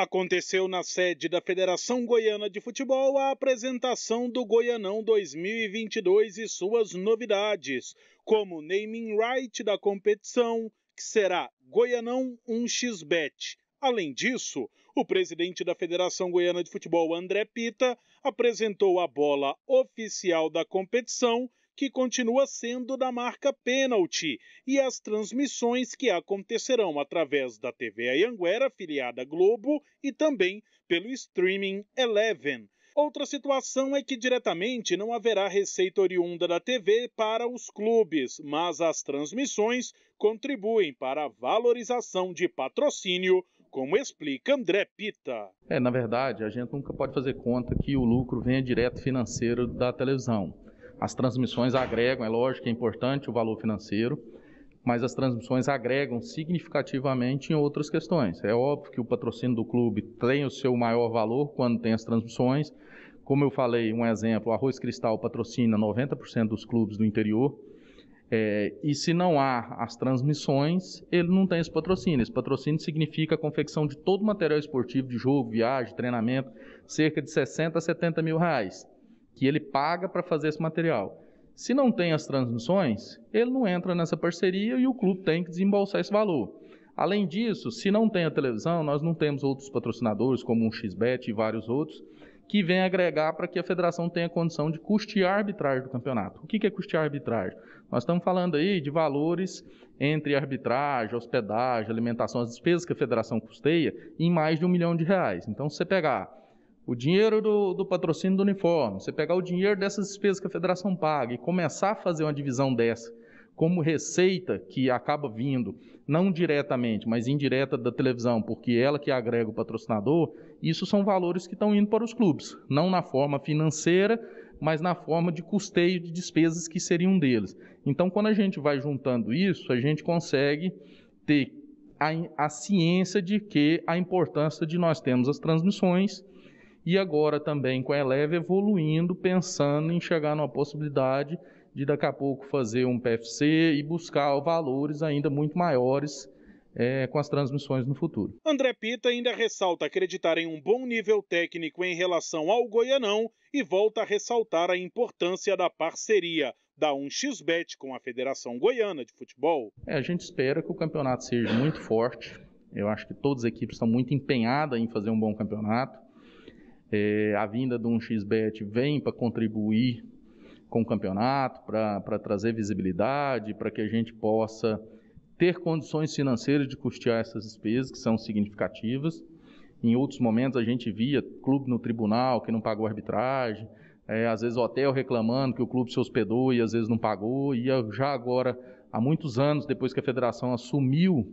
Aconteceu na sede da Federação Goiana de Futebol a apresentação do Goianão 2022 e suas novidades, como o naming right da competição, que será Goianão 1xBet. Além disso, o presidente da Federação Goiana de Futebol, André Pita, apresentou a bola oficial da competição que continua sendo da marca Penalty, e as transmissões que acontecerão através da TV Anhanguera, afiliada Globo, e também pelo streaming Eleven. Outra situação é que diretamente não haverá receita oriunda da TV para os clubes, mas as transmissões contribuem para a valorização de patrocínio, como explica André Pita. É, na verdade, a gente nunca pode fazer conta que o lucro venha direto financeiro da televisão. As transmissões agregam, é lógico, é importante o valor financeiro, mas as transmissões agregam significativamente em outras questões. É óbvio que o patrocínio do clube tem o seu maior valor quando tem as transmissões. Como eu falei, um exemplo, o Arroz Cristal patrocina 90% dos clubes do interior. É, e se não há as transmissões, ele não tem esse patrocínio. Esse patrocínio significa a confecção de todo o material esportivo, de jogo, viagem, treinamento, cerca de 60 a 70 mil reais que ele paga para fazer esse material. Se não tem as transmissões, ele não entra nessa parceria e o clube tem que desembolsar esse valor. Além disso, se não tem a televisão, nós não temos outros patrocinadores, como o XBET e vários outros, que vêm agregar para que a federação tenha condição de custear a arbitragem do campeonato. O que é custear a arbitragem? Nós estamos falando aí de valores entre arbitragem, hospedagem, alimentação, as despesas que a federação custeia, em mais de um milhão de reais. Então, se você pegar o dinheiro do, do, patrocínio do uniforme, você pegar o dinheiro dessas despesas que a federação paga e começar a fazer uma divisão dessa, como receita que acaba vindo, não diretamente, mas indireta da televisão, porque ela que agrega o patrocinador, isso são valores que estão indo para os clubes, não na forma financeira, mas na forma de custeio de despesas que seriam deles. Então, quando a gente vai juntando isso, a gente consegue ter a, a ciência de que a importância de nós termos as transmissões e agora também com a Eleve evoluindo, pensando em chegar numa possibilidade de daqui a pouco fazer um PFC e buscar valores ainda muito maiores é, com as transmissões no futuro. André Pita ainda ressalta acreditar em um bom nível técnico em relação ao Goianão e volta a ressaltar a importância da parceria da 1xBet com a Federação Goiana de Futebol. É, a gente espera que o campeonato seja muito forte. Eu acho que todas as equipes estão muito empenhadas em fazer um bom campeonato. É, a vinda de um xbet vem para contribuir com o campeonato, para trazer visibilidade, para que a gente possa ter condições financeiras de custear essas despesas, que são significativas. Em outros momentos a gente via clube no tribunal que não pagou arbitragem, é, às vezes hotel reclamando que o clube se hospedou e às vezes não pagou, e já agora, há muitos anos depois que a federação assumiu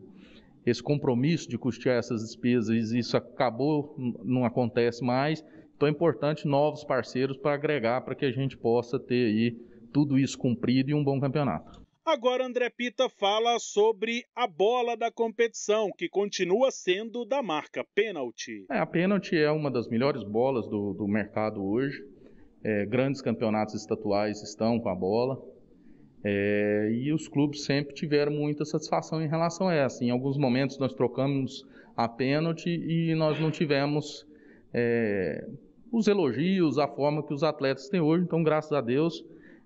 esse compromisso de custear essas despesas, isso acabou, não acontece mais. Então é importante novos parceiros para agregar, para que a gente possa ter aí tudo isso cumprido e um bom campeonato. Agora André Pita fala sobre a bola da competição, que continua sendo da marca Penalty. É, a Penalty é uma das melhores bolas do, do mercado hoje. É, grandes campeonatos estatuais estão com a bola. É, e os clubes sempre tiveram muita satisfação em relação a essa. Em alguns momentos nós trocamos a pênalti e nós não tivemos é, os elogios, a forma que os atletas têm hoje. Então, graças a Deus,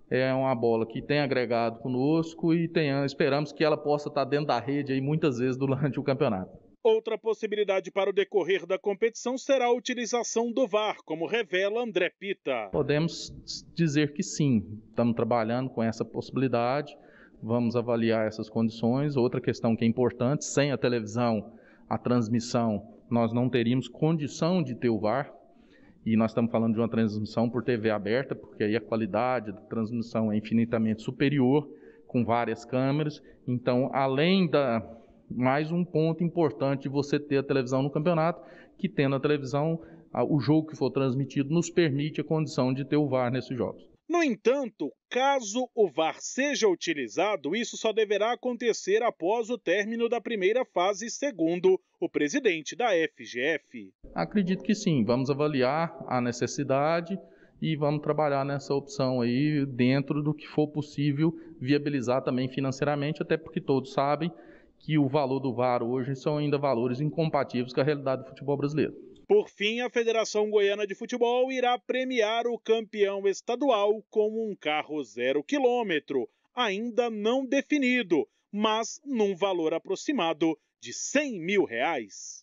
é uma bola que tem agregado conosco e tem, esperamos que ela possa estar dentro da rede aí muitas vezes durante o campeonato. Outra possibilidade para o decorrer da competição será a utilização do VAR, como revela André Pita. Podemos dizer que sim, estamos trabalhando com essa possibilidade, vamos avaliar essas condições. Outra questão que é importante: sem a televisão, a transmissão, nós não teríamos condição de ter o VAR. E nós estamos falando de uma transmissão por TV aberta, porque aí a qualidade da transmissão é infinitamente superior, com várias câmeras. Então, além da, mais um ponto importante de você ter a televisão no campeonato, que tendo a televisão, o jogo que for transmitido nos permite a condição de ter o VAR nesses jogos. No entanto, caso o VAR seja utilizado, isso só deverá acontecer após o término da primeira fase, segundo o presidente da FGF. Acredito que sim, vamos avaliar a necessidade e vamos trabalhar nessa opção aí dentro do que for possível viabilizar também financeiramente, até porque todos sabem que o valor do VAR hoje são ainda valores incompatíveis com a realidade do futebol brasileiro. Por fim, a Federação Goiana de Futebol irá premiar o campeão estadual com um carro zero quilômetro, ainda não definido, mas num valor aproximado de 100 mil reais.